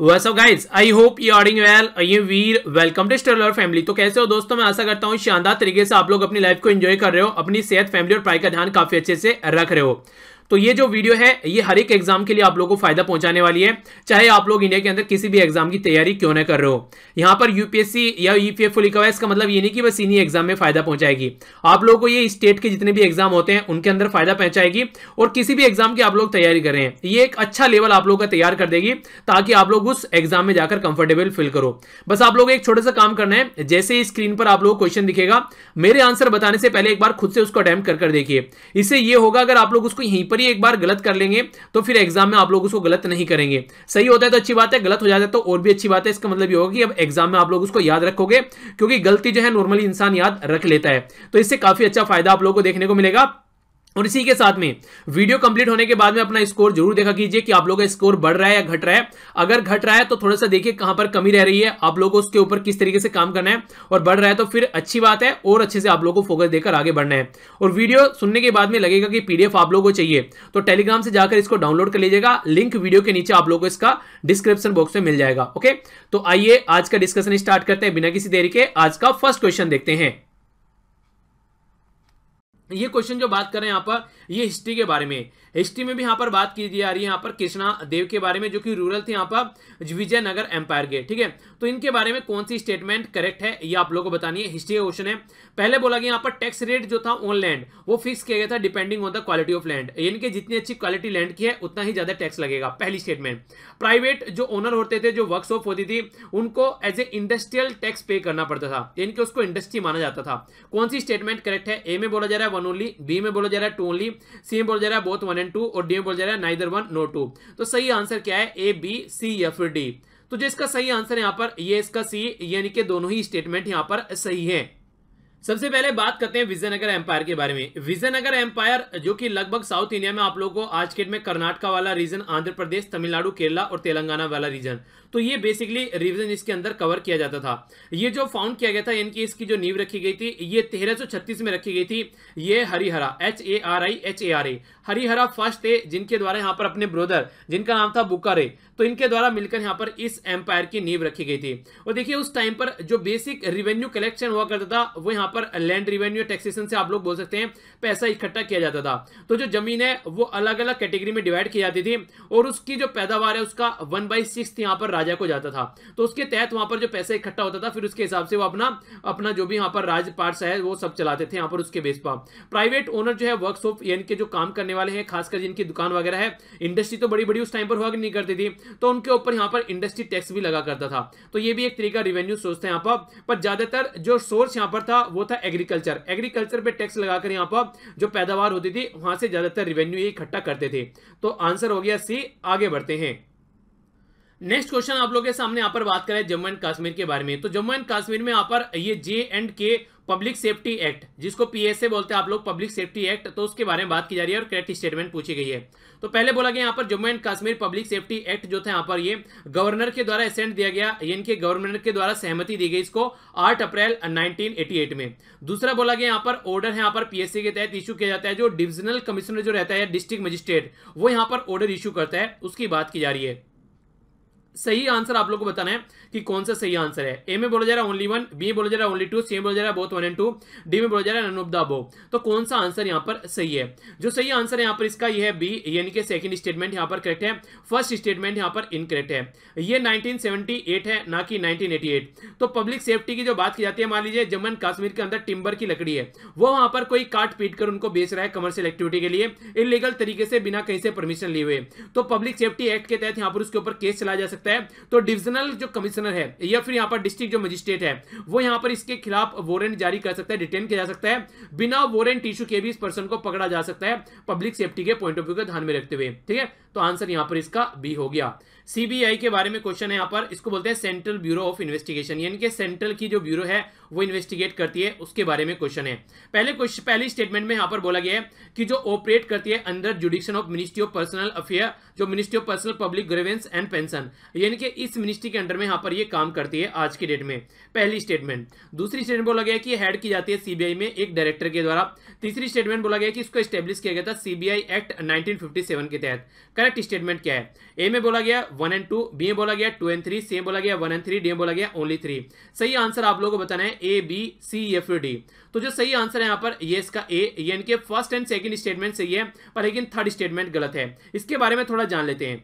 Vaso guys I hope you आरिंग well I am Veer welcome to stellar family तो कैसे हो दोस्तों मैं आशा करता हूँ शानदार तरीके से आप लोग अपनी लाइफ को एंजॉय कर रहे हो अपनी सेहत फैमिली और पढ़ाई का ध्यान काफी अच्छे से रख रहे हो तो ये जो वीडियो है ये हर एक एग्जाम के लिए आप लोगों को फायदा पहुंचाने वाली है चाहे आप लोग इंडिया के अंदर किसी भी एग्जाम की तैयारी क्यों ना कर रहे हो यहां पर यूपीएससी या ईपीएफ e लिखा हुआ इसका मतलब ये नहीं कि बस इन्हीं एग्जाम में फायदा पहुंचाएगी आप लोगों को ये स्टेट के जितने भी एग्जाम होते हैं उनके अंदर फायदा पहुंचाएगी और किसी भी एग्जाम की आप लोग तैयारी कर रहे हैं ये एक अच्छा लेवल आप लोग का तैयार कर देगी ताकि आप लोग उस एग्जाम में जाकर कंफर्टेबल फील करो बस आप लोग एक छोटा सा काम करना है जैसे स्क्रीन पर आप लोग क्वेश्चन दिखेगा मेरे आंसर बताने से पहले एक बार खुद से उसको अटैम्प्ट कर देखिए इससे ये होगा अगर आप लोग उसको यहीं पर भी एक बार गलत कर लेंगे तो फिर एग्जाम में आप लोग उसको गलत नहीं करेंगे सही होता है तो अच्छी बात है गलत हो जाता है तो और भी अच्छी बात है इसका मतलब ये होगा कि अब एग्जाम में आप लोग उसको याद रखोगे क्योंकि गलती जो है नॉर्मली इंसान याद रख लेता है तो इससे काफी अच्छा फायदा आप लोग को देखने को मिलेगा और इसी के साथ में वीडियो कंप्लीट होने के बाद में अपना स्कोर जरूर देखा कीजिए कि आप लोगों का स्कोर बढ़ रहा है या घट रहा है अगर घट रहा है तो थोड़ा सा देखिए कहां पर कमी रह रही है आप लोगों को उसके ऊपर किस तरीके से काम करना है और बढ़ रहा है तो फिर अच्छी बात है और अच्छे से आप लोगों को फोकस देकर आगे बढ़ना है और वीडियो सुनने के बाद में लगेगा कि पीडीएफ आप लोगों को चाहिए तो टेलीग्राम से जाकर इसको डाउनलोड कर लीजिएगा लिंक वीडियो के नीचे आप लोग को इसका डिस्क्रिप्शन बॉक्स में मिल जाएगा ओके तो आइए आज का डिस्कशन स्टार्ट करते हैं बिना किसी देरी के आज का फर्स्ट क्वेश्चन देखते हैं ये क्वेश्चन जो बात करें यहां पर ये हिस्ट्री के बारे में हिस्ट्री में भी यहाँ पर बात की जा रही है यहाँ पर कृष्णा देव के बारे में जो कि रूरल थे यहाँ पर विजयनगर एम्पायर के ठीक है तो इनके बारे में कौन सी स्टेटमेंट करेक्ट है ये आप लोगों को बतानी है हिस्ट्री का क्वेश्चन है पहले बोला गया यहाँ पर टैक्स रेट जो था ऑन लैंड वो फिक्स किया गया था depending on the quality of land यानी कि जितनी अच्छी क्वालिटी लैंड की है उतना ही ज्यादा टैक्स लगेगा पहली स्टेटमेंट प्राइवेट जो ओनर होते थे जो वर्कशॉप होती थी उनको एज ए इंडस्ट्रियल टैक्स पे करना पड़ता था यानी कि उसको इंडस्ट्री माना जाता था कौन सी स्टेटमेंट करेक्ट है ए में बोला जा रहा है वन ओनली बी में बोला जा रहा है टू ओनली सी में बोल जा रहा है बोथ वन एंड टू और डी में बोल जा रहा है नाइदर वन नो टू तो सही आंसर क्या है ए बी सी या फिर डी तो जो इसका सही आंसर यहां पर ये इसका सी यानी कि दोनों ही स्टेटमेंट यहां पर सही है सबसे पहले बात करते हैं विजयनगर एम्पायर के बारे में विजयनगर एम्पायर जो कि लगभग साउथ इंडिया में आप लोगों को आज के डेट में कर्नाटका वाला रीजन आंध्र प्रदेश तमिलनाडु केरला और तेलंगाना वाला रीजन तो ये बेसिकली रीजन इसके अंदर कवर किया जाता था ये जो फाउंड किया गया था इनकी इसकी जो नींव रखी गई थी ये तेरह में रखी गई थी ये Harihara H A R I H A R A Harihara first थे जिनके द्वारा यहाँ पर अपने ब्रोदर जिनका नाम था बुकारे तो इनके द्वारा मिलकर यहाँ पर इस एम्पायर की नींव रखी गई थी और देखिए उस टाइम पर जो बेसिक रिवेन्यू कलेक्शन हुआ करता था वो यहाँ पर लैंड रिवेन्यू टैक्सेशन से आप लोग बोल सकते हैं पैसा इकट्ठा किया जाता था तो जो जमीन है वो अलग अलग कैटेगरी में डिवाइड की जाती थी और उसकी जो पैदावार है उसका वन बाई सिक्स यहाँ पर राजा को जाता था तो उसके तहत वहाँ पर जो पैसा इकट्ठा होता था फिर उसके हिसाब से वो अपना अपना जो भी यहाँ पर राज पार्ट है वो सब चलाते थे यहाँ पर उसके बेस पर प्राइवेट ओनर जो है वर्कशॉप यानी जो काम करने करने वाले हैं खासकर जिनकी दुकान वगैरह है इंडस्ट्री तो बड़ी बड़ी उस टाइम पर हुआ नहीं करती थी तो उनके ऊपर यहाँ पर इंडस्ट्री टैक्स भी लगा करता था तो ये भी एक तरीका रिवेन्यू सोर्स था यहाँ पर ज़्यादातर जो सोर्स यहाँ पर था वो था एग्रीकल्चर एग्रीकल्चर पर टैक्स लगाकर यहाँ पर जो पैदावार होती थी वहां से ज़्यादातर रिवेन्यू ये इकट्ठा करते थे तो आंसर हो गया सी आगे बढ़ते हैं नेक्स्ट क्वेश्चन आप लोगों के सामने यहाँ पर बात करें जम्मू एंड कश्मीर के बारे में तो जम्मू एंड कश्मीर में यहाँ पर ये J and K public safety act जिसको पीएसए बोलते हैं आप लोग पब्लिक सेफ्टी एक्ट तो उसके बारे में बात की जा रही है और करेक्ट स्टेटमेंट पूछी गई है तो पहले बोला गया यहाँ पर Jammu and Kashmir public safety act जो था यहाँ पर ये गवर्नर के द्वारा एसेंट दिया गया इनके गवर्नर के द्वारा सहमति दी गई इसको आठ अप्रैल नाइनटीन में दूसरा बोला गया यहाँ पर ऑर्डर है यहाँ पर पीएससी के तहत इशू किया जाता है जो डिविजनल कमिश्नर जो रहता है डिस्ट्रिक्ट मजिस्ट्रेट वो यहाँ पर ऑर्डर इशू करता है उसकी बात की जा रही है सही आंसर आप लोग को बताना है कि कौन सा सही आंसर है ए में बोला जा रहा है ओनली वन बी में बोला जा रहा है ओनली टू सी में बोला जा रहा है both one and two D में बोला जा रहा है नन ऑफ द अबो तो कौन सा आंसर यहां पर सही है जो सही आंसर है यहां पर इसका यह है बी यानी कि सेकंड स्टेटमेंट यहां पर करेक्ट है फर्स्ट स्टेटमेंट यहां पर इनकरेक्ट है ये 1978 है ना कि 1988 तो पब्लिक सेफ्टी की जो बात की जाती है मान लीजिए जम्मू एंड कश्मीर के अंदर टिम्बर की लकड़ी है वो वहां पर कोई काट पीट कर उनको बेच रहा है कमर्शियल एक्टिविटी के लिए इनलीगल तरीके से बिना कहीं से परमिशन लिए हुए तो पब्लिक सेफ्टी एक्ट के तहत यहां पर उसके ऊपर केस चला जा सकता सकता है तो डिविजनल जो कमिश्नर है या फिर यहाँ पर डिस्ट्रिक्ट जो मजिस्ट्रेट है वो यहाँ पर इसके खिलाफ वारंट जारी कर सकता है डिटेन किया जा सकता है बिना वारंट इशू के भी इस पर्सन को पकड़ा जा सकता है पब्लिक सेफ्टी के पॉइंट ऑफ व्यू को ध्यान में रखते हुए ठीक है तो आंसर यहाँ पर इसका बी हो गया सीबीआई के बारे में क्वेश्चन है यहाँ पर इसको बोलते हैं सेंट्रल ब्यूरो ऑफ इन्वेस्टिगेशन यानी कि सेंट्रल की जो ब्यूरो है वो इन्वेस्टिगेट करती है उसके बारे में क्वेश्चन है पहले क्वेश्चन पहली स्टेटमेंट में यहाँ पर बोला गया है कि जो ऑपरेट करती है under jurisdiction of ministry of personnel affair जो ministry of personnel public grievance and pension यानी कि इस मिनिस्ट्री के अंडर में यहाँ पर ये काम करती है आज की डेट में पहली स्टेटमेंट दूसरी स्टेटमेंट बोला गया कि हेड की जाती है सीबीआई में एक डायरेक्टर के द्वारा तीसरी स्टेटमेंट बोला गया कि इसको स्टेब्लिश किया गया था सीबीआई एक्ट 1957 के तहत करेक्ट स्टेटमेंट क्या है ए में बोला गया वन एंड टू बी बोला गया टू एंड थ्री सी बोला गया वन एंड थ्री डी बोला गया ओनली थ्री सही आंसर आप लोगों को बताना है A B C F D तो जो सही आंसर है यहाँ पर ये इसका ए यानी कि फर्स्ट एंड सेकंड स्टेटमेंट सही है पर लेकिन थर्ड स्टेटमेंट गलत है इसके बारे में थोड़ा जान लेते हैं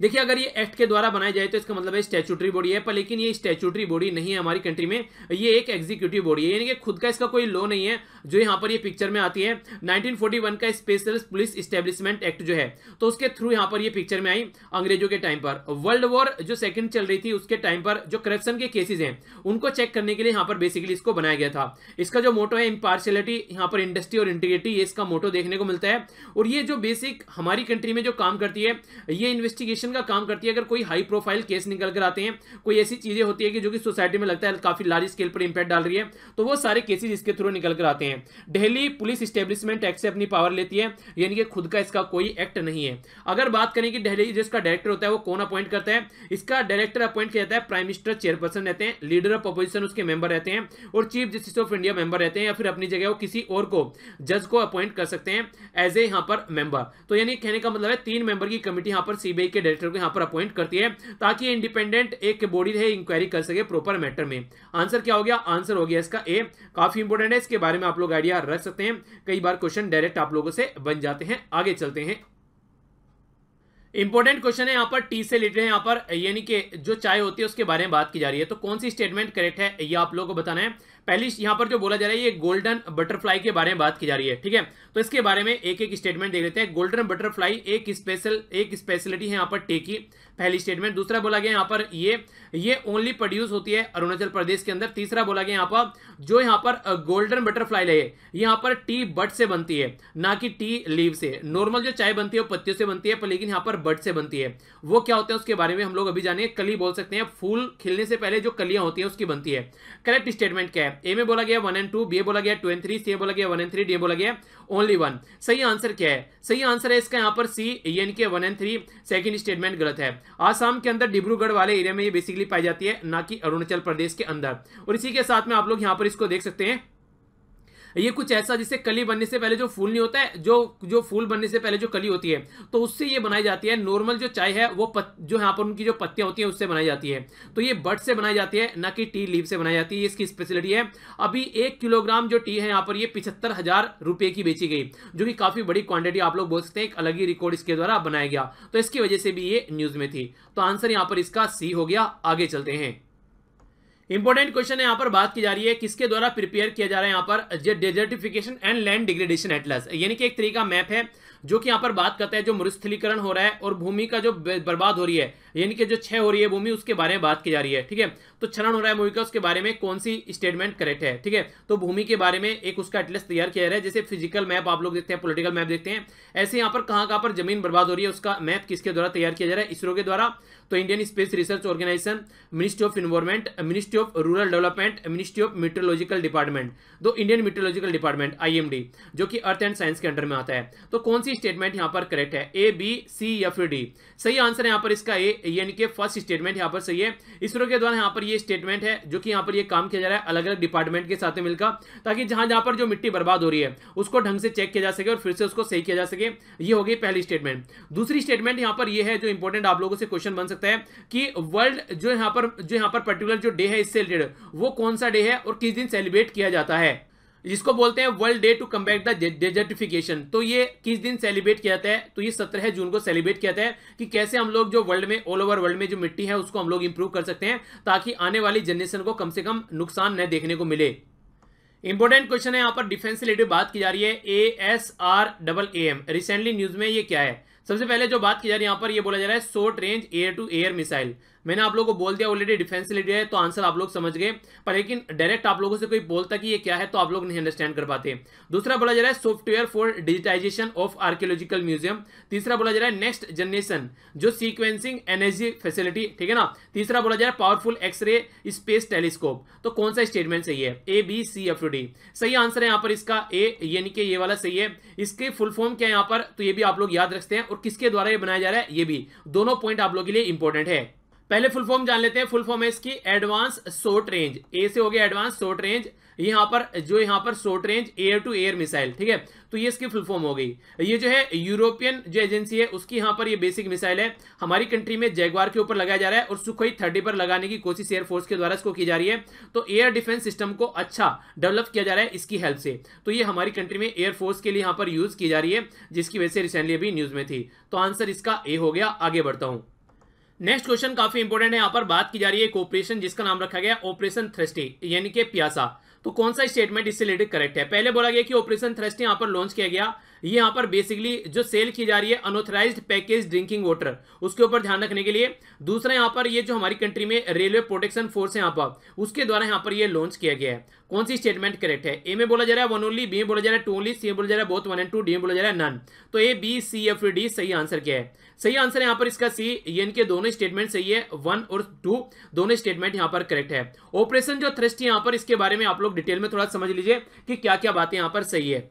देखिए अगर ये एक्ट के द्वारा बनाई जाए तो इसका मतलब है स्टेचुटरी बॉडी है पर लेकिन ये स्टेचुटरी बॉडी नहीं है हमारी कंट्री में ये एक एग्जीक्यूटिव बॉडी है यानी कि खुद का इसका कोई लॉ नहीं है जो यहाँ पर ये पिक्चर में आती है 1941 का स्पेशल पुलिस स्टेब्लिशमेंट एक्ट जो है तो उसके थ्रू यहाँ पर ये पिक्चर में आई अंग्रेजों के टाइम पर वर्ल्ड वॉर जो सेकंड चल रही थी उसके टाइम पर जो करप्शन के केसेज हैं उनको चेक करने के लिए यहाँ पर बेसिकली इसको बनाया गया था इसका जो मोटो है इम्पार्शलिटी यहाँ पर इंडस्ट्री और इंटीग्रिटी इसका मोटो देखने को मिलता है और ये जो बेसिक हमारी कंट्री में जो काम करती है ये इन्वेस्टिगेशन इन्वेस्टिगेशन का काम करती है अगर कोई हाई प्रोफाइल केस निकल कर आते हैं कोई ऐसी चीज़ें होती है कि जो कि सोसाइटी में लगता है काफ़ी लार्ज स्केल पर इंपैक्ट डाल रही है तो वो सारे केसेज इसके थ्रू निकल कर आते हैं डेली पुलिस स्टेब्लिशमेंट एक्ट से अपनी पावर लेती है यानी कि खुद का इसका कोई एक्ट नहीं है अगर बात करें कि डेली जिसका डायरेक्टर होता है वो कौन अपॉइंट करता है इसका डायरेक्टर अपॉइंट किया जाता है प्राइम मिनिस्टर चेयरपर्सन रहते हैं लीडर ऑफ अपोजिशन उसके मेंबर रहते हैं और chief justice of India member रहते हैं या फिर अपनी जगह वो किसी और को जज को अपॉइंट कर सकते हैं एज ए यहां पर मेंबर तो यानी कहने का मतलब है तीन मेंबर की कमेटी यहां पर सीबीआई के डायरेक्टर को यहाँ पर अपॉइंट करती है ताकि इंडिपेंडेंट एक बॉडी रहे इंक्वायरी कर सके प्रॉपर मैटर में आंसर क्या हो गया आंसर हो गया इसका ए काफ़ी इंपोर्टेंट है इसके बारे में आप लोग आइडिया रख सकते हैं कई बार क्वेश्चन डायरेक्ट आप लोगों से बन जाते हैं आगे चलते हैं इंपॉर्टेंट क्वेश्चन है यहाँ पर टी से रिलेटेड है यहाँ पर यानी कि जो चाय होती है उसके बारे में बात की जा रही है तो कौन सी स्टेटमेंट करेक्ट है ये आप लोगों को बताना है पहली यहां पर जो बोला जा रहा है ये गोल्डन बटरफ्लाई के बारे में बात की जा रही है ठीक है तो इसके बारे में एक एक स्टेटमेंट देख लेते हैं गोल्डन बटरफ्लाई एक स्पेशल एक स्पेशलिटी है यहां पर टेकी पहली स्टेटमेंट दूसरा बोला गया यहाँ पर ये ये ओनली प्रोड्यूस होती है अरुणाचल प्रदेश के अंदर तीसरा बोला गया यहाँ पर जो यहाँ पर गोल्डन बटरफ्लाई लगे यहां पर टी बट से बनती है ना कि टी लीव से नॉर्मल जो चाय बनती है वो पत्तियों से बनती है पर लेकिन यहां पर बट से बनती है वो क्या होते हैं उसके बारे में हम लोग अभी जानेंगे कली बोल सकते हैं फूल खिलने से पहले जो कलियां होती है उसकी बनती है करेक्ट स्टेटमेंट क्या है ए में बोला गया वन एंड टू बी बोला गया टू एंड थ्री सी बोला गया वन एंड थ्री डी बोला गया ओनली वन सही आंसर क्या है सही आंसर है इसका यहाँ पर C N K one and three second statement गलत है आसाम के अंदर डिब्रूगढ़ वाले एरिया में ये बेसिकली पाई जाती है ना कि अरुणाचल प्रदेश के अंदर और इसी के साथ में आप लोग यहाँ पर इसको देख सकते हैं ये कुछ ऐसा जिससे कली बनने से पहले जो फूल नहीं होता है जो जो फूल बनने से पहले जो कली होती है तो उससे ये बनाई जाती है नॉर्मल जो चाय है वो पत, जो यहाँ पर उनकी जो पत्तियाँ होती हैं उससे बनाई जाती है तो ये बट से बनाई जाती है ना कि टी लीव से बनाई जाती है इसकी स्पेशलिटी है अभी एक किलोग्राम जो टी है यहाँ पर ये पिछहत्तर हजार की बेची गई जो कि काफ़ी बड़ी क्वांटिटी आप लोग बोल सकते हैं एक अलग ही रिकॉर्ड इसके द्वारा बनाया गया तो इसकी वजह से भी ये न्यूज़ में थी तो आंसर यहाँ पर इसका सी हो गया आगे चलते हैं इंपॉर्टेंट क्वेश्चन यहाँ पर बात की जा रही है किसके द्वारा प्रिपेयर किया जा रहा है यहाँ पर desertification and land degradation atlas यानी कि एक तरीका मैप है जो कि यहां पर बात करता है जो मरुस्थलीकरण हो रहा है और भूमि का जो बर्बाद हो रही है यानी कि जो क्षय हो रही है भूमि उसके बारे में बात की जा रही है ठीक है तो क्षरण हो रहा है भूमि का उसके बारे में कौन सी स्टेटमेंट करेक्ट है ठीक है तो भूमि के बारे में एक उसका एटलेस तैयार किया जा रहा है जैसे फिजिकल मैप आप लोग देखते हैं पोलिटिकल मैप देखते हैं ऐसे यहां पर कहां कहां पर जमीन बर्बाद हो रही है उसका मैप किसके द्वारा तैयार किया जा रहा है इसरो के द्वारा तो Indian space research organisation ministry of environment ministry of rural development ministry of meteorological department दो इंडियन मेट्रोलॉजिकल डिपार्टमेंट आईएमडी जो कि अर्थ एंड साइंस के अंडर में आता है तो कौन सी स्टेटमेंट यहां पर करेक्ट है ए बी सी या फिर डी सही आंसर है यहां पर इसका ए यानी कि फर्स्ट स्टेटमेंट यहां पर सही है इसरो के द्वारा यहां पर ये स्टेटमेंट है जो कि यहां पर ये काम किया जा रहा है अलग अलग डिपार्टमेंट के साथ मिलकर ताकि जहां जहां पर जो मिट्टी बर्बाद हो रही है उसको ढंग से चेक किया जा सके और फिर से उसको सही किया जा सके ये हो गई पहली स्टेटमेंट दूसरी स्टेटमेंट यहां पर यह है जो इंपॉर्टेंट आप लोगों से क्वेश्चन बन सकता है कि वर्ल्ड जो यहां पर जो यहां पर पर्टिकुलर जो डे है इससे रिलेटेड वो कौन सा डे है और किस दिन सेलिब्रेट किया जाता है जिसको बोलते हैं world day to combat the desertification तो ये किस दिन सेलिब्रेट किया जाता है तो ये सत्रह जून को सेलिब्रेट किया जाता है कि कैसे हम लोग जो वर्ल्ड में ऑल ओवर वर्ल्ड में जो मिट्टी है उसको हम लोग इंप्रूव कर सकते हैं ताकि आने वाली जनरेशन को कम से कम नुकसान न देखने को मिले इंपॉर्टेंट क्वेश्चन है यहाँ पर डिफेंस रिलेटेड बात की जा रही है A S R double A M recently news में ये क्या है सबसे पहले जो बात की जा रही है यहाँ पर ये बोला जा रहा है short range air to air missile मैंने आप लोगों को बोल दिया ऑलरेडी डिफेंस रिलेटेड है तो आंसर आप लोग समझ गए पर लेकिन डायरेक्ट आप लोगों से कोई बोलता कि ये क्या है तो आप लोग नहीं अंडरस्टैंड कर पाते दूसरा बोला जा रहा है software for digitization of archaeological museum तीसरा बोला जा रहा है नेक्स्ट जनरेशन जो सीक्वेंसिंग एनर्जी फैसिलिटी ठीक है ना तीसरा बोला जा रहा है पावरफुल एक्सरे स्पेस टेलीस्कोप तो कौन सा स्टेटमेंट सही है A B C F D सही आंसर है यहाँ पर इसका ए यानी कि ये वाला सही है इसके फुल फॉर्म क्या है यहाँ पर तो ये भी आप लोग याद रखते हैं और किसके द्वारा ये बनाया जा रहा है ये भी दोनों पॉइंट आप लोग के लिए इंपॉर्टेंट है पहले फुल फॉर्म जान लेते हैं फुल फॉर्म है इसकी एडवांस शॉर्ट रेंज ए से हो गया एडवांस शॉर्ट रेंज यहां पर जो यहाँ पर short range air to air missile ठीक है तो ये इसकी फुल फॉर्म हो गई ये जो है यूरोपियन जो एजेंसी है उसकी यहां पर ये बेसिक मिसाइल है हमारी कंट्री में जैगवार के ऊपर लगाया जा रहा है और सुखोई थर्टी पर लगाने की कोशिश एयरफोर्स के द्वारा इसको की जा रही है तो एयर डिफेंस सिस्टम को अच्छा डेवलप किया जा रहा है इसकी हेल्प से तो ये हमारी कंट्री में एयरफोर्स के लिए यहां पर यूज की जा रही है जिसकी वजह से रिसेंटली अभी न्यूज में थी तो आंसर इसका ए हो गया आगे बढ़ता हूँ नेक्स्ट क्वेश्चन काफी इंपोर्टेंट है यहाँ पर बात की जा रही है एक ऑपरेशन जिसका नाम रखा गया ऑपरेशन थ्रस्टी यानी कि प्यासा तो कौन सा स्टेटमेंट इससे रिलेटेड करेक्ट है पहले बोला गया कि ऑपरेशन थ्रस्ट यहाँ पर लॉन्च किया गया ये यहाँ पर बेसिकली जो सेल की जा रही है अनऑथराइज पैकेज ड्रिंकिंग वाटर उसके ऊपर ध्यान रखने के लिए दूसरा यहाँ पर ये जो हमारी कंट्री में रेलवे प्रोटेक्शन फोर्स है यहाँ पर उसके द्वारा यहाँ पर ये लॉन्च किया गया है कौन सी स्टेटमेंट करेक्ट है ए में बोला जा रहा है वन ओनली बी में बोला जा रहा है टू ओनली सी में बोला जा रहा है both one and two D में बोला जा रहा है नन तो A B C F D सही आंसर क्या है सही आंसर यहाँ पर इसका सी एन के दोनों स्टेटमेंट सही है वन और टू दोनों स्टेटमेंट यहाँ पर करेक्ट है ऑपरेशन जो थ्रेस्ट यहाँ पर इसके बारे में आप लोग डिटेल में थोड़ा समझ लीजिए कि क्या क्या बातें यहाँ पर सही है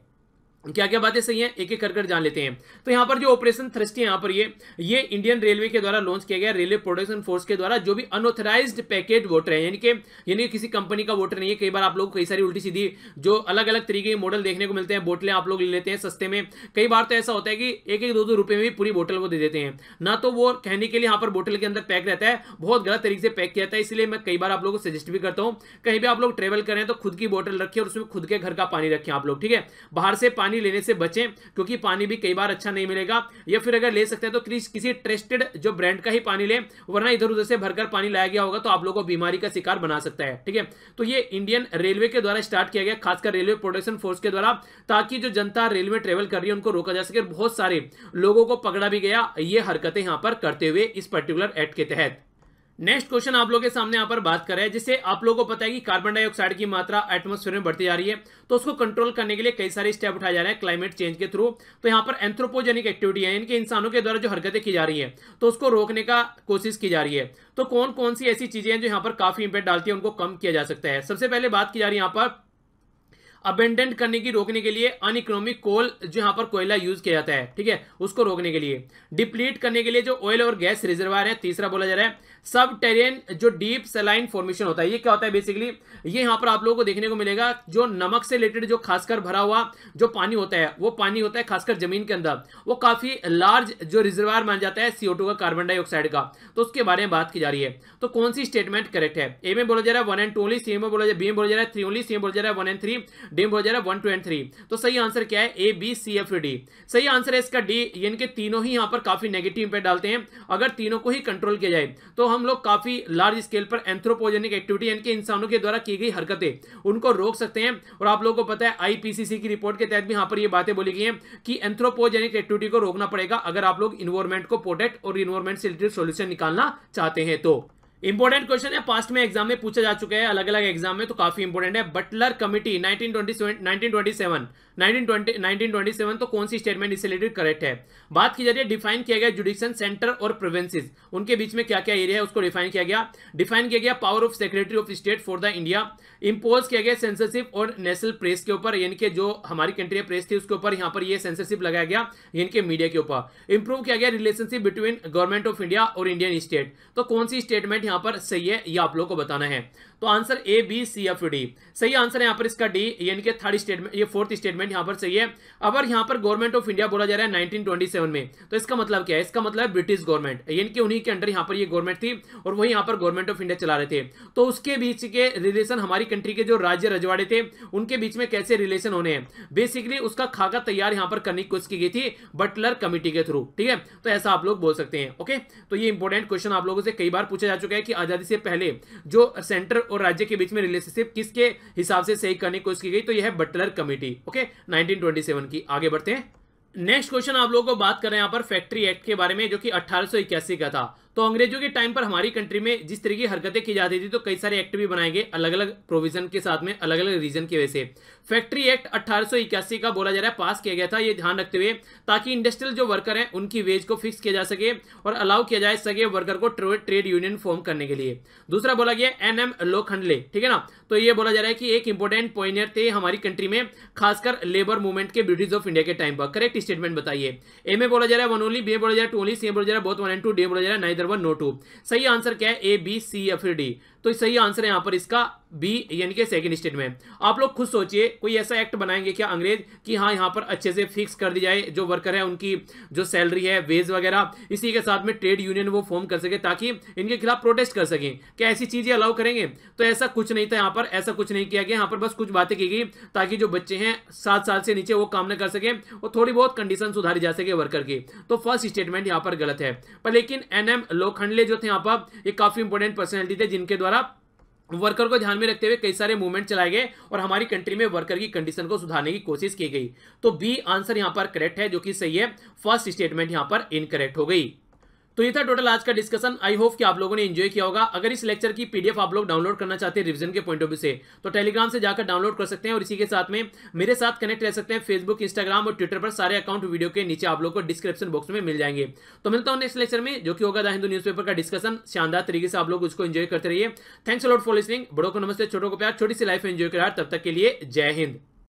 क्या क्या बातें सही हैं एक एक कर कर जान लेते हैं तो यहाँ पर जो ऑपरेशन थ्रस्टी है यहाँ पर ये ये इंडियन रेलवे के द्वारा लॉन्च किया गया रेलवे प्रोडक्शन फोर्स के द्वारा जो भी अनऑथराइज पैकेट वोटर है यानी कि यानी किसी कंपनी का वोटर नहीं है कई बार आप लोग कई सारी उल्टी सीधी जो अलग अलग तरीके के मॉडल देखने को मिलते हैं बोटलें आप लोग ले लेते हैं सस्ते में कई बार तो ऐसा होता है कि एक एक दो दो रुपये में भी पूरी बोटल को दे देते हैं ना तो वो कहने के लिए यहाँ पर बोटल के अंदर पैक रहता है बहुत गलत तरीके से पैक किया जाता है इसलिए मैं कई बार आप लोगों को सजेस्ट भी करता हूँ कहीं भी आप लोग ट्रेवल करें तो खुद की बोटल रखें और उसमें खुद के घर का पानी रखें आप लोग ठीक है बाहर से पानी पानी लेने से बचें क्योंकि पानी भी कई बार अच्छा नहीं मिलेगा या फिर अगर ले सकते हैं तो किसी ट्रस्टेड जो ब्रांड का ही पानी लें वरना इधर उधर से भरकर पानी लाया गया होगा तो आप लोगों को बीमारी का शिकार बना सकता है ठीक है तो ये इंडियन रेलवे के द्वारा स्टार्ट किया गया खासकर रेलवे प्रोटेक्शन फोर्स के द्वारा ताकि जो जनता रेलवे ट्रेवल कर रही है उनको रोका जा सके बहुत सारे लोगों को पकड़ा भी गया ये हरकतें यहां पर करते हुए इस पर्टिकुलर एक्ट के तहत नेक्स्ट क्वेश्चन आप लोगों के सामने यहाँ पर बात कर रहे हैं जिससे आप लोगों को पता है कि कार्बन डाइऑक्साइड की मात्रा एटमोस्फेयर में बढ़ती जा रही है तो उसको कंट्रोल करने के लिए कई सारे स्टेप उठाए जा रहे हैं क्लाइमेट चेंज के थ्रू तो यहाँ पर एंथ्रोपोजेनिक एक्टिविटी है इनके इंसानों के द्वारा जो हरकतें की जा रही है तो उसको रोकने का कोशिश की जा रही है तो कौन कौन सी ऐसी चीजें हैं जो यहाँ पर काफी इंपैक्ट डालती है उनको कम किया जा सकता है सबसे पहले बात की जा रही है यहां पर अबेंडेंट करने की रोकने के लिए अन इकोनॉमिक कोल जो यहाँ पर कोयला यूज किया जाता है ठीक है उसको रोकने के लिए डिप्लीट करने के लिए जो ऑयल और गैस रिजर्वायर है तीसरा बोला जा रहा है सब टेरियन जो डीप सलाइन फॉर्मेशन होता है ये क्या होता है बेसिकली ये यहाँ पर आप लोगों को देखने को मिलेगा जो नमक से रिलेटेड जो खासकर भरा हुआ जो पानी होता है वो पानी होता है खासकर जमीन के अंदर वो काफी लार्ज जो रिजर्वायर मान जाता है सीओ का कार्बन डाइऑक्साइड का तो उसके बारे में बात की जा रही है तो कौन सी स्टेटमेंट करेक्ट है ए में बोला जा रहा है one and two only C में बोला जा रहा है बी में बोला जा रहा है थ्री ओनली सी में बोला जा रहा है वन एंड थ्री डिम हो जा रहा है वन टू एंड थ्री तो सही आंसर क्या है A B C F D सही आंसर है इसका डी यानी कि तीनों ही यहाँ पर काफ़ी नेगेटिव इंपैक्ट डालते हैं अगर तीनों को ही कंट्रोल किया जाए तो हम लोग काफ़ी लार्ज स्केल पर एंथ्रोपोजेनिक एक्टिविटी यानी कि इंसानों के द्वारा की गई हरकतें उनको रोक सकते हैं और आप लोगों को पता है आईपीसीसी की रिपोर्ट के तहत भी यहाँ पर ये बातें बोली गई है कि एंथ्रोपोजेनिक एक्टिविटी को रोकना पड़ेगा अगर आप लोग इन्वायरमेंट को प्रोटेक्ट और इन्वायरमेंट से रिलेटेड सोल्यूशन निकालना चाहते हैं तो इंपॉर्टेंट क्वेश्चन है पास्ट में एग्जाम में पूछा जा चुका है अलग अलग एग्जाम में तो काफी इंपॉर्टेंट है बटलर कमिटी ट्वेंटी सेवन 1927 तो कौन सी स्टेटमेंट इससे रिलेटेड करेक्ट है बात की जा रही है डिफाइन किया गया जुडिशन सेंटर और प्रोवेंसेज उनके बीच में क्या क्या एरिया है उसको डिफाइन किया गया डिफाइन किया गया power of secretary of state for the India impose किया गया सेंसरशिप और नेशनल प्रेस के ऊपर यानी कि जो हमारी कंट्री प्रेस थी उसके ऊपर यहाँ पर यह सेंसरशिप लगाया गया इनके मीडिया के ऊपर इंप्रूव किया गया relationship between government of India और इंडियन स्टेट तो कौन सी स्टेटमेंट यहाँ पर सही है यह आप लोग को बताना है तो answer A B C F D सही आंसर है यहाँ पर इसका डी यानी कि थर्ड स्टेटमेंट ये फोर्थ स्टेटमेंट पॉइंट यहां पर चाहिए अबर यहां पर गवर्नमेंट ऑफ इंडिया बोला जा रहा है 1927 में तो इसका मतलब क्या है इसका मतलब है ब्रिटिश गवर्नमेंट यानी कि उन्हीं के अंडर यहां पर ये गवर्नमेंट थी और वही यहां पर गवर्नमेंट ऑफ इंडिया चला रहे थे तो उसके बीच के रिलेशन हमारी कंट्री के जो राज्य रजवाड़े थे उनके बीच में कैसे रिलेशन होने हैं बेसिकली उसका खाका तैयार यहां पर करने की कोशिश की गई थी बटलर कमिटी के थ्रू ठीक है तो ऐसा आप लोग बोल सकते हैं ओके तो ये इंपॉर्टेंट क्वेश्चन आप लोगों से कई बार पूछा जा चुका है कि आजादी से पहले जो सेंटर और राज्य के बीच में रिलेशनशिप किसके हिसाब से सही करने की कोशिश की गई तो यह बटलर कमेटी ओके okay? 1927 की आगे बढ़ते हैं नेक्स्ट क्वेश्चन आप लोगों को बात करें यहाँ पर फैक्ट्री एक्ट के बारे में जो कि अट्ठारह का था तो अंग्रेजों के टाइम पर हमारी कंट्री में जिस तरीके की हरकतें की जाती थी तो कई सारे एक्ट भी बनाए गए अलग अलग प्रोविजन के साथ में अलग अलग रीजन की वजह से फैक्ट्री एक्ट अट्ठारह का बोला जा रहा है पास किया गया था ये ध्यान रखते हुए ताकि इंडस्ट्रियल जो वर्कर हैं उनकी वेज को फिक्स किया जा सके और अलाउ किया जा सके वर्कर को ट्रेड यूनियन फॉर्म करने के लिए दूसरा बोला गया एन एम लोखंडले ठीक है ना तो ये बोला जा रहा है कि एक इंपॉर्टेंट पॉइनियर थे हमारी कंट्री में खासकर लेबर मूवमेंट के ब्रिटिश ऑफ इंडिया के टाइम पर करेक्ट स्टेटमेंट बताइए ए में बोला जा रहा है वन ओनली बी बोला जा रहा है टू ओनली सी बोला जा रहा है both one and two D बोला जा रहा है नाइदर वन नो टू सही आंसर क्या है ए बी सी या फिर डी तो सही आंसर है यहां पर इसका बी यानी कि सेकंड स्टेट में आप लोग खुद सोचिए कोई ऐसा एक्ट बनाएंगे क्या अंग्रेज कि हाँ यहां पर अच्छे से फिक्स कर दी जाए जो वर्कर है उनकी जो सैलरी है वेज वगैरह इसी के साथ में ट्रेड यूनियन वो फॉर्म कर सके ताकि इनके खिलाफ प्रोटेस्ट कर सके क्या ऐसी चीज़ें अलाउ करेंगे तो ऐसा कुछ नहीं था यहां पर ऐसा कुछ नहीं किया गया यहां पर बस कुछ बातें की गई ताकि जो बच्चे हैं सात साल से नीचे वो काम न कर सके और थोड़ी बहुत कंडीशन सुधारी जा सके वर्कर की तो फर्स्ट स्टेटमेंट यहां पर गलत है पर लेकिन एन एम लोखंडले जो थे यहां पर काफ़ी इंपोर्टेंट पर्सनैलिटी थे जिनके द्वारा द्वारा वर्कर को ध्यान में रखते हुए कई सारे मूवमेंट चलाए गए और हमारी कंट्री में वर्कर की कंडीशन को सुधारने की कोशिश की गई तो बी आंसर यहां पर करेक्ट है जो कि सही है फर्स्ट स्टेटमेंट यहां पर इनकरेक्ट हो गई तो ये था टोटल आज का डिस्कशन आई होप कि आप लोगों ने एंजॉय किया होगा अगर इस लेक्चर की पीडीएफ आप लोग डाउनलोड करना चाहते हैं रिवीजन के पॉइंट ऑफ व्यू से तो टेलीग्राम से जाकर डाउनलोड कर सकते हैं और इसी के साथ में मेरे साथ कनेक्ट रह सकते हैं फेसबुक इंस्टाग्राम और ट्विटर पर सारे अकाउंट वीडियो के नीचे आप लोग को डिस्क्रिप्शन बॉक्स में मिल जाएंगे तो मिलता हूँ नेक्स्ट लेक्चर में जो कि होगा द हिंदू न्यूज का डिस्कशन शानदार तरीके से आप लोग उसको एंजॉय करते रहिए थैंक्स लॉट फॉर लिसनिंग बड़ों को नमस्ते छोटों को प्यार छोटी सी लाइफ एंजॉय कर तब तक के लिए जय हिंद